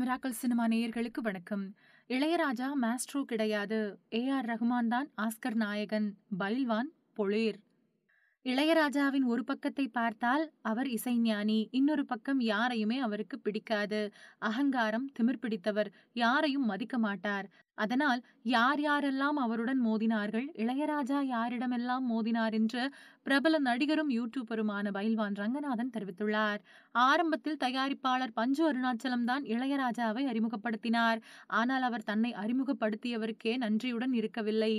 miracle cinema நேயர்களுக்கு வணக்கம் Ilaiyaraaja maestro கிடையாது ஏ ஆர் ரஹ்மான் தான் ஆஸ்கர் நாயகன் பைல்வான் பொளேர் இளையராஜாவின் ஒரு பக்கத்தை பார்த்தால் அவர் இசைஞானி இன்னொரு பக்கம் யாரையுமே அவருக்கு பிடிக்காது அகங்காரம் திமிர் பிடித்தவர் யாரையும் மதிக்க மாட்டார் அதனால் யார் யாரெல்லாம் அவருடன் மோதினார்கள் இளையராஜா யாரிடமெல்லாம் மோதினார் என்று பிரபல நடிகரும் யூடியூபருமான பயில்வான் ரங்கநாதன் தெரிவித்துள்ளார் ஆரம்பத்தில் தயாரிப்பாளர் பஞ்சு அருணாச்சலம் தான் இளையராஜாவை அறிமுகப்படுத்தினார் ஆனால் அவர் தன்னை அறிமுகப்படுத்தியவருக்கே நன்றியுடன் இருக்கவில்லை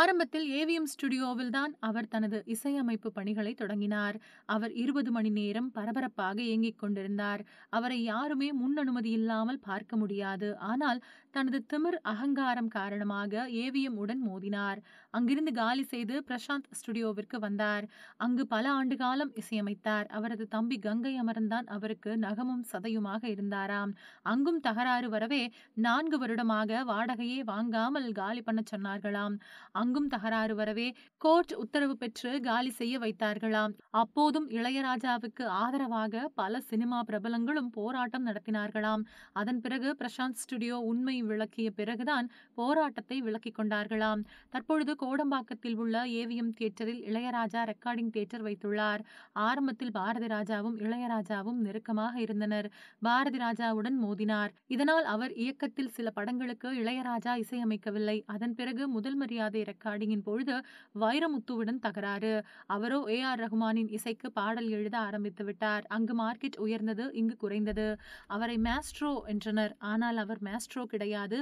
ஆரம்பத்தில் ஏவிஎம் ஸ்டுடியோவில் தான் அவர் தனது இசையமைப்பு பணிகளை தொடங்கினார் அவர் இருபது மணி நேரம் பரபரப்பாக இயங்கிக் கொண்டிருந்தார் அவரை யாருமே முன் அனுமதி இல்லாமல் பார்க்க முடியாது ஆனால் தனது திமிர் அகங்க அகங்காரம் காரணமாக ஏவிஎம் உடன் மோதினார் அங்கிருந்து காலி செய்து பிரசாந்த் ஸ்டுடியோவிற்கு வந்தார் அங்கு பல ஆண்டு காலம் இசையமைத்தார் அவரது தம்பி கங்கை அமர்ந்தான் அவருக்கு நகமும் சதையுமாக இருந்தாராம் அங்கும் தகராறு வரவே நான்கு வருடமாக வாடகையே வாங்காமல் காலி பண்ண சொன்னார்களாம் அங்கும் தகராறு வரவே கோர்ட் உத்தரவு பெற்று காலி செய்ய வைத்தார்களாம் அப்போதும் இளையராஜாவுக்கு ஆதரவாக பல சினிமா பிரபலங்களும் போராட்டம் நடத்தினார்களாம் அதன் பிறகு பிரசாந்த் ஸ்டுடியோ உண்மை விளக்கிய பிறகுதான் போராட்டத்தை விளக்கிக் கொண்டார்களாம் தற்பொழுது கோடம்பாக்கத்தில் உள்ள ஏவிஎம் தியேட்டரில் இளையராஜா ரெக்கார்டிங் தியேட்டர் வைத்துள்ளார் ஆரம்பத்தில் பாரதி ராஜாவும் இளையராஜாவும் நெருக்கமாக இருந்தனர் பாரதி ராஜாவுடன் மோதினார் இதனால் அவர் இயக்கத்தில் சில படங்களுக்கு இளையராஜா இசையமைக்கவில்லை அதன் பிறகு முதல் மரியாதை ரெக்கார்டிங்கின் பொழுது வைரமுத்துவுடன் தகராறு அவரோ ஏ ஆர் ரகுமானின் இசைக்கு பாடல் எழுத ஆரம்பித்து விட்டார் அங்கு மார்க்கெட் உயர்ந்தது இங்கு குறைந்தது அவரை மேஸ்ட்ரோ என்றனர் ஆனால் அவர் மேஸ்ட்ரோ கிடையாது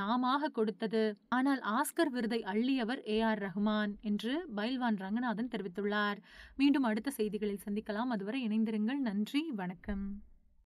நாமா அதிகமாக கொடுத்தது ஆனால் ஆஸ்கர் விருதை அள்ளியவர் ஏ ஆர் ரஹ்மான் என்று பைல்வான் ரங்கநாதன் தெரிவித்துள்ளார் மீண்டும் அடுத்த செய்திகளில் சந்திக்கலாம் அதுவரை இணைந்திருங்கள் நன்றி வணக்கம்